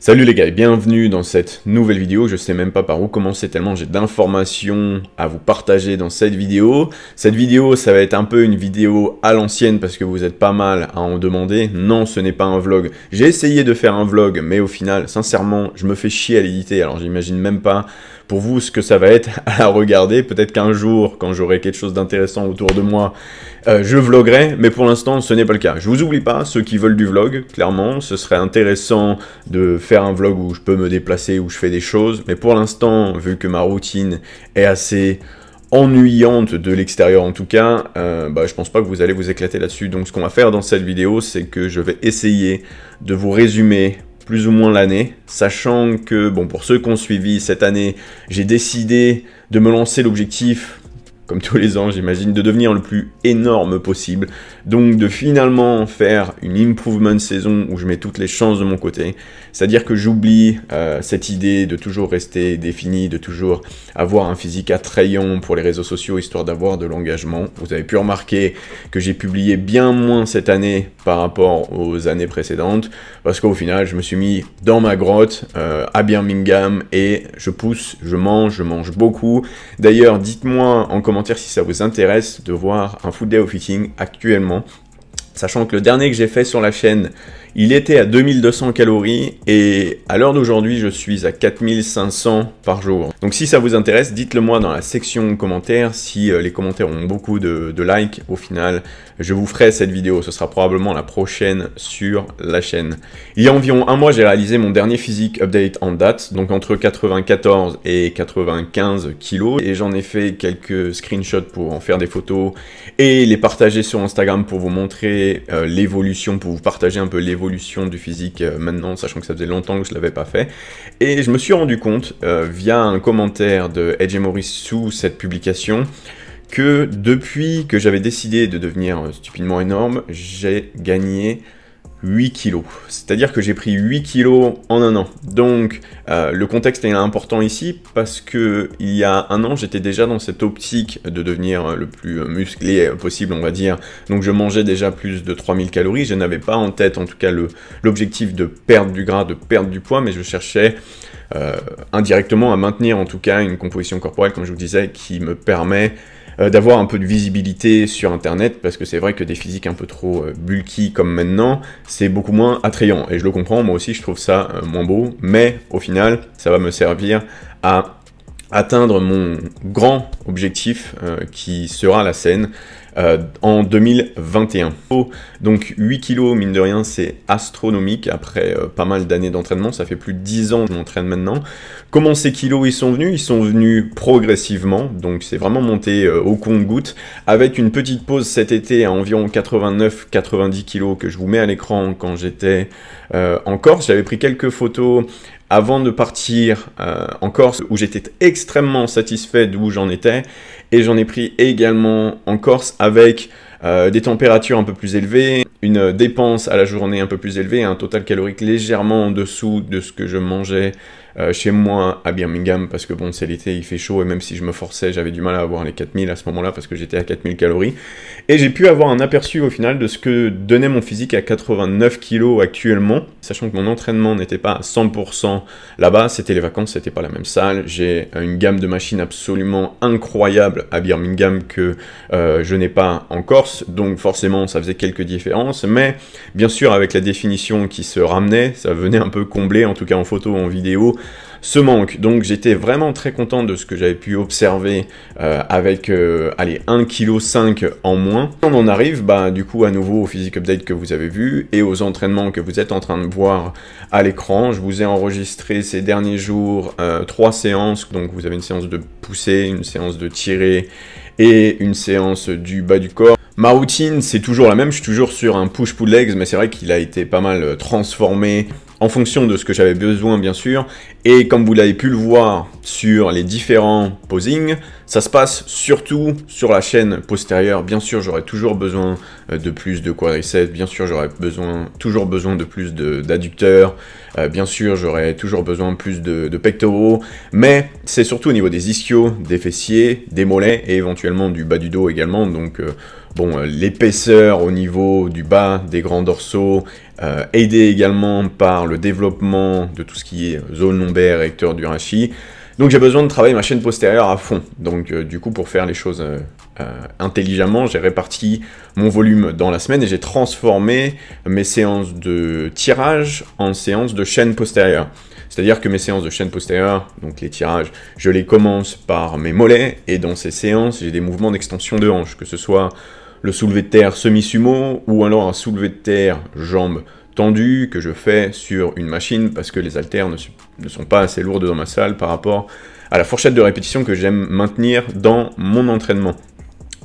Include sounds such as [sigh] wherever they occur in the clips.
Salut les gars et bienvenue dans cette nouvelle vidéo, je sais même pas par où commencer tellement j'ai d'informations à vous partager dans cette vidéo. Cette vidéo ça va être un peu une vidéo à l'ancienne parce que vous êtes pas mal à en demander. Non ce n'est pas un vlog, j'ai essayé de faire un vlog mais au final sincèrement je me fais chier à l'éditer alors j'imagine même pas pour vous ce que ça va être [laughs] à regarder. Peut-être qu'un jour, quand j'aurai quelque chose d'intéressant autour de moi, euh, je vloguerai, mais pour l'instant, ce n'est pas le cas. Je vous oublie pas, ceux qui veulent du vlog, clairement, ce serait intéressant de faire un vlog où je peux me déplacer, où je fais des choses, mais pour l'instant, vu que ma routine est assez ennuyante de l'extérieur en tout cas, euh, bah, je pense pas que vous allez vous éclater là-dessus. Donc ce qu'on va faire dans cette vidéo, c'est que je vais essayer de vous résumer plus ou moins l'année, sachant que, bon, pour ceux qui ont suivi cette année, j'ai décidé de me lancer l'objectif comme tous les ans j'imagine, de devenir le plus énorme possible. Donc de finalement faire une improvement saison où je mets toutes les chances de mon côté. C'est-à-dire que j'oublie euh, cette idée de toujours rester défini, de toujours avoir un physique attrayant pour les réseaux sociaux, histoire d'avoir de l'engagement. Vous avez pu remarquer que j'ai publié bien moins cette année par rapport aux années précédentes, parce qu'au final je me suis mis dans ma grotte euh, à Birmingham et je pousse, je mange, je mange beaucoup. D'ailleurs dites-moi en commentaire si ça vous intéresse de voir un full day of eating actuellement. Sachant que le dernier que j'ai fait sur la chaîne, il était à 2200 calories et à l'heure d'aujourd'hui, je suis à 4500 par jour. Donc si ça vous intéresse, dites-le moi dans la section commentaires. Si euh, les commentaires ont beaucoup de, likes, au final, je vous ferai cette vidéo. Ce sera probablement la prochaine sur la chaîne. Il y a environ un mois, j'ai réalisé mon dernier physique update en date, donc entre 94 et 95 kilos. Et j'en ai fait quelques screenshots pour en faire des photos et les partager sur Instagram pour vous montrer euh, l'évolution, pour vous partager un peu l'évolution du physique euh, maintenant, sachant que ça faisait longtemps que je ne l'avais pas fait. Et je me suis rendu compte, euh, via un commentaire de Edge Morris sous cette publication, que depuis que j'avais décidé de devenir euh, stupidement énorme, j'ai gagné 8 kilos. C'est-à-dire que j'ai pris 8 kilos en un an. Donc euh, le contexte est important ici parce que il y a un an j'étais déjà dans cette optique de devenir le plus musclé possible on va dire. Donc je mangeais déjà plus de 3000 calories. Je n'avais pas en tête en tout cas l'objectif de perdre du gras, de perdre du poids, mais je cherchais euh, indirectement à maintenir en tout cas une composition corporelle comme je vous disais qui me permet euh, d'avoir un peu de visibilité sur Internet, parce que c'est vrai que des physiques un peu trop euh, bulky comme maintenant, c'est beaucoup moins attrayant. Et je le comprends, moi aussi je trouve ça euh, moins beau, mais au final, ça va me servir à atteindre mon grand objectif qui sera la scène euh, en 2021. Donc 8 kilos, mine de rien, c'est astronomique. Après euh, pas mal d'années d'entraînement, ça fait plus de 10 ans que je m'entraîne maintenant. Comment ces kilos ils sont venus Ils sont venus progressivement, donc c'est vraiment monté euh, au compte-goutte, avec une petite pause cet été à environ 89-90 kilos que je vous mets à l'écran quand j'étais en Corse. J'avais pris quelques photos avant de partir en Corse où j'étais extrêmement satisfait d'où j'en étais et j'en ai pris également en Corse avec euh, des températures un peu plus élevées, une dépense à la journée un peu plus élevée, un total calorique légèrement en dessous de ce que je mangeais euh, chez moi à Birmingham, parce que bon, c'est l'été, il fait chaud, et même si je me forçais, j'avais du mal à avoir les 4000 à ce moment-là, parce que j'étais à 4000 calories. Et j'ai pu avoir un aperçu au final de ce que donnait mon physique à 89 kg actuellement, sachant que mon entraînement n'était pas à 100% là-bas, c'était les vacances, c'était pas la même salle, j'ai une gamme de machines absolument incroyable à Birmingham que euh, je n'ai pas en Corse, donc forcément ça faisait quelques différences mais bien sûr avec la définition qui se ramenait, ça venait un peu combler, en tout cas en photo, en vidéo, ce manque. Donc j'étais vraiment très content de ce que j'avais pu observer euh, avec euh, allez 1,5 kg en moins. On en arrive bah, du coup à nouveau au physique update que vous avez vu et aux entraînements que vous êtes en train de voir à l'écran. Je vous ai enregistré ces derniers jours euh, trois séances, donc vous avez une séance de pousser, une séance de tirer et une séance du bas du corps. Ma routine, c'est toujours la même, je suis toujours sur un push-pull legs, mais c'est vrai qu'il a été pas mal euh, transformé en fonction de ce que j'avais besoin bien sûr. Et comme vous l'avez pu le voir sur les différents posings, ça se passe surtout sur la chaîne postérieure. Bien sûr, j'aurais toujours besoin euh, de plus de quadriceps, bien sûr, j'aurais besoin, toujours besoin de plus d'adducteurs, euh, bien sûr, j'aurais toujours besoin plus de, pectoraux, mais c'est surtout au niveau des ischios, des fessiers, des mollets et éventuellement du bas du dos également. Donc, euh, bon, l'épaisseur au niveau du bas des grands dorsaux euh, aidé également par le développement de tout ce qui est zone lombaire, recteur du rachis. Donc j'ai besoin de travailler ma chaîne postérieure à fond. Donc euh, du coup pour faire les choses euh, intelligemment, j'ai réparti mon volume dans la semaine et j'ai transformé mes séances de tirage en séances de chaîne postérieure. C'est-à-dire que mes séances de chaîne postérieure, donc les tirages, je les commence par mes mollets et dans ces séances, j'ai des mouvements d'extension de hanche, que ce soit le soulevé de terre semi-sumo ou alors un soulevé de terre jambes tendue que je fais sur une machine parce que les haltères ne, sont pas assez lourdes dans ma salle par rapport à la fourchette de répétition que j'aime maintenir dans mon entraînement.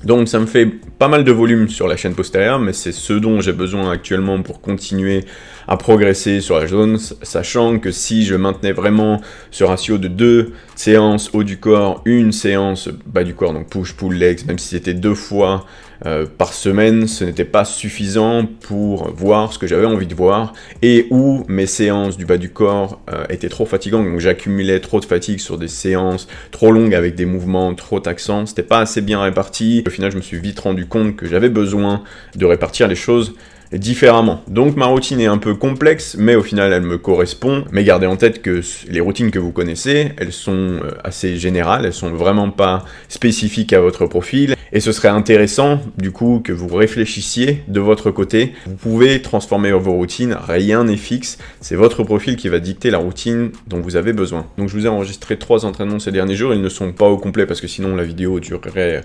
Donc ça me fait pas mal de volume sur la chaîne postérieure, mais c'est ce dont j'ai besoin actuellement pour continuer à progresser sur la zone, sachant que si je maintenais vraiment ce ratio de deux séances haut du corps, une séance bas du corps, donc push, pull, legs, même si c'était deux fois euh, par semaine, ce n'était pas suffisant pour voir ce que j'avais envie de voir et où mes séances du bas du corps euh, étaient trop fatigantes. Donc j'accumulais trop de fatigue sur des séances trop longues avec des mouvements trop taxants. C'était pas assez bien réparti. Au final, je me suis vite rendu compte que j'avais besoin de répartir les choses différemment. Donc ma routine est un peu complexe, mais au final elle me correspond. Mais gardez en tête que les routines que vous connaissez, elles sont euh, assez générales, elles sont vraiment pas spécifiques à votre profil. Et ce serait intéressant du coup que vous réfléchissiez de votre côté. Vous pouvez transformer vos routines, rien n'est fixe, c'est votre profil qui va dicter la routine dont vous avez besoin. Donc je vous ai enregistré trois entraînements ces derniers jours, ils ne sont pas au complet parce que sinon la vidéo durerait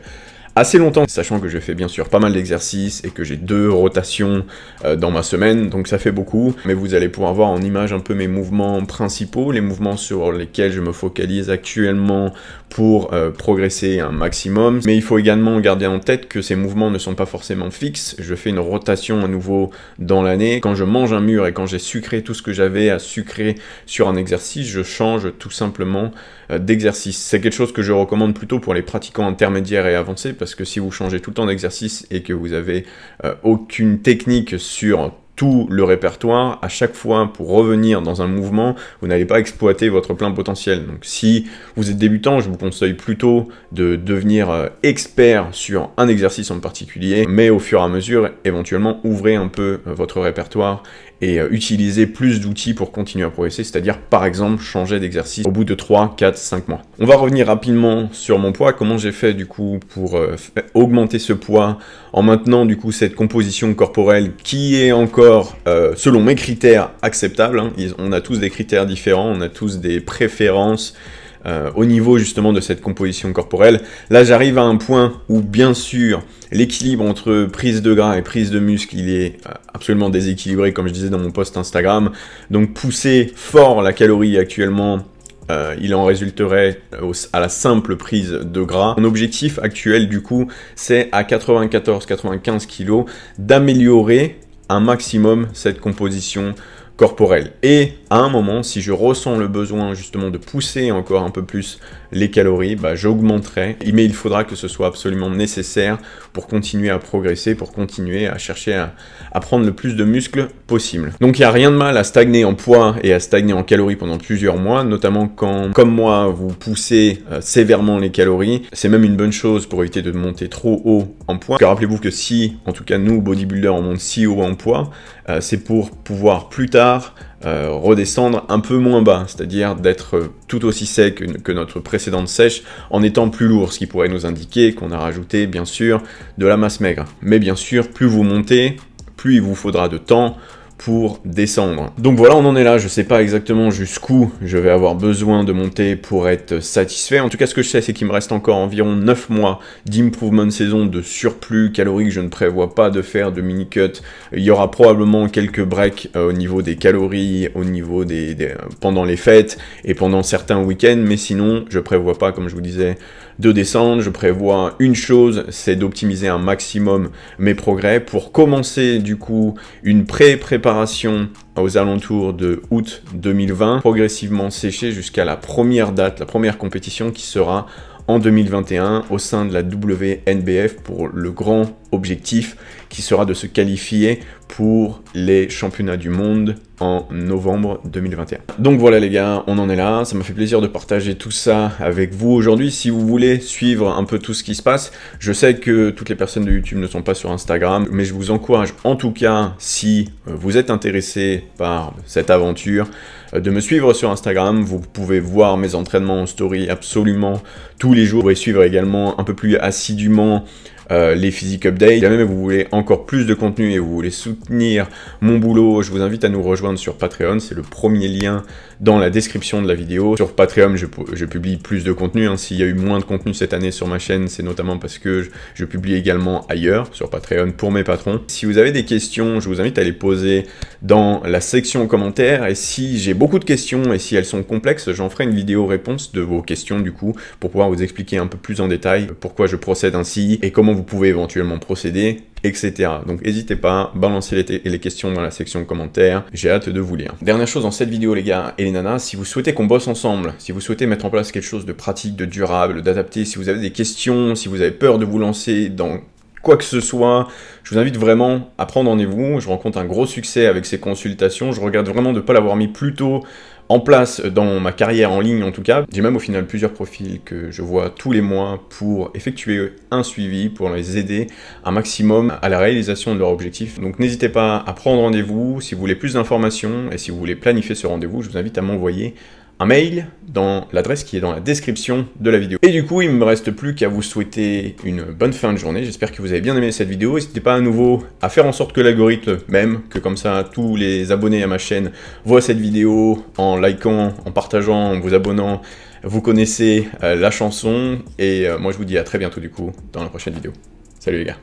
assez longtemps, sachant que je fais bien sûr pas mal d'exercices et que j'ai deux rotations euh, dans ma semaine, donc ça fait beaucoup, mais vous allez pouvoir voir en image un peu mes mouvements principaux, les mouvements sur lesquels je me focalise actuellement pour euh, progresser un maximum, mais il faut également garder en tête que ces mouvements ne sont pas forcément fixes, je fais une rotation à nouveau dans l'année, quand je mange un mur et quand j'ai sucré tout ce que j'avais à sucrer sur un exercice, je change tout simplement euh, d'exercice. C'est quelque chose que je recommande plutôt pour les pratiquants intermédiaires et avancés, parce que si vous changez tout le temps d'exercice et que vous avez euh, aucune technique sur tout le répertoire à chaque fois pour revenir dans un mouvement, vous n'allez pas exploiter votre plein potentiel. Donc si vous êtes débutant, je vous conseille plutôt de devenir euh, expert sur un exercice en particulier, mais au fur et à mesure, éventuellement, ouvrez un peu euh, votre répertoire et euh, utiliser plus d'outils pour continuer à progresser, c'est-à-dire par exemple changer d'exercice au bout de 3, 4, 5 mois. On va revenir rapidement sur mon poids, comment j'ai fait du coup pour augmenter ce poids en maintenant du coup cette composition corporelle qui est encore euh, selon mes critères, acceptables. Hein. on a tous des critères différents, on a tous des préférences euh, au niveau justement de cette composition corporelle. Là, j'arrive à un point où, bien sûr, l'équilibre entre prise de gras et prise de muscle, il est euh, absolument déséquilibré, comme je disais dans mon post Instagram. Donc, pousser fort la calorie actuellement, il en résulterait à la simple prise de gras. Mon objectif actuel, du coup, c'est à 94-95 kg d'améliorer un maximum cette composition corporelle. Et à un moment, si je ressens le besoin justement de pousser encore un peu plus les calories, bah, j'augmenterai. Mais il faudra que ce soit absolument nécessaire pour continuer à progresser, pour continuer à chercher à, prendre le plus de muscles possible. Donc il n'y a rien de mal à stagner en poids et à stagner en calories pendant plusieurs mois, notamment quand, comme moi, vous poussez euh, sévèrement les calories. C'est même une bonne chose pour éviter de monter trop haut en poids. Rappelez-vous que si, en tout cas nous, bodybuilders, on monte si haut en poids, euh, c'est pour pouvoir plus tard euh, redescendre un peu moins bas, c'est-à-dire d'être tout aussi sec que, notre précédente sèche en étant plus lourd, ce qui pourrait nous indiquer qu'on a rajouté bien sûr de la masse maigre. Mais bien sûr, plus vous montez, plus il vous faudra de temps pour descendre. Donc voilà, on en est là. Je ne sais pas exactement jusqu'où je vais avoir besoin de monter pour être satisfait. En tout cas, ce que je sais, c'est qu'il me reste encore environ 9 mois d'improvement saison de surplus calorique. Je ne prévois pas de faire de mini-cut. Il y aura probablement quelques breaks euh, au niveau des calories, au niveau des, pendant les fêtes et pendant certains week-ends. Mais sinon, je prévois pas, comme je vous disais, de descendre. Je prévois une chose, c'est d'optimiser un maximum mes progrès pour commencer du coup une pré-préparation aux alentours de août 2020, progressivement sécher jusqu'à la première date, la première compétition qui sera en 2021 au sein de la WNBF pour le grand objectif qui sera de se qualifier pour les championnats du monde en novembre 2021. Donc voilà les gars, on en est là, ça m'a fait plaisir de partager tout ça avec vous aujourd'hui. Si vous voulez suivre un peu tout ce qui se passe, je sais que toutes les personnes de YouTube ne sont pas sur Instagram, mais je vous encourage en tout cas, si vous êtes intéressé par cette aventure, euh, de me suivre sur Instagram. Vous pouvez voir mes entraînements en story absolument tous les jours. Vous pouvez suivre également un peu plus assidûment euh, les physiques updates. Si jamais vous voulez encore plus de contenu et vous voulez soutenir mon boulot, je vous invite à nous rejoindre sur Patreon. C'est le premier lien dans la description de la vidéo. Sur Patreon, je, publie plus de contenu. Hein. S'il y a eu moins de contenu cette année sur ma chaîne, c'est notamment parce que je, je publie également ailleurs, sur Patreon, pour mes patrons. Si vous avez des questions, je vous invite à les poser dans la section commentaires. Et si j'ai beaucoup de questions et si elles sont complexes, j'en ferai une vidéo réponse de vos questions du coup pour pouvoir vous expliquer un peu plus en détail pourquoi je procède ainsi et comment vous vous pouvez éventuellement procéder, etc. Donc n'hésitez pas, balancez les, les, questions dans la section commentaires, j'ai hâte de vous lire. Dernière chose dans cette vidéo les gars et les nanas, si vous souhaitez qu'on bosse ensemble, si vous souhaitez mettre en place quelque chose de pratique, de durable, d'adapté, si vous avez des questions, si vous avez peur de vous lancer dans quoi que ce soit, je vous invite vraiment à prendre rendez-vous. Je rencontre un gros succès avec ces consultations. Je regarde vraiment de ne pas l'avoir mis plus tôt en place dans ma carrière en ligne en tout cas. J'ai même au final plusieurs profils que je vois tous les mois pour effectuer un suivi, pour les aider un maximum à la réalisation de leur objectif. Donc n'hésitez pas à prendre rendez-vous si vous voulez plus d'informations et si vous voulez planifier ce rendez-vous, je vous invite à m'envoyer un mail dans l'adresse qui est dans la description de la vidéo. Et du coup, il me reste plus qu'à vous souhaiter une bonne fin de journée. J'espère que vous avez bien aimé cette vidéo. N'hésitez pas à nouveau à faire en sorte que l'algorithme même, que comme ça tous les abonnés à ma chaîne voient cette vidéo en likant, en partageant, en vous abonnant. Vous connaissez euh, la chanson et euh, moi je vous dis à très bientôt du coup dans la prochaine vidéo. Salut les gars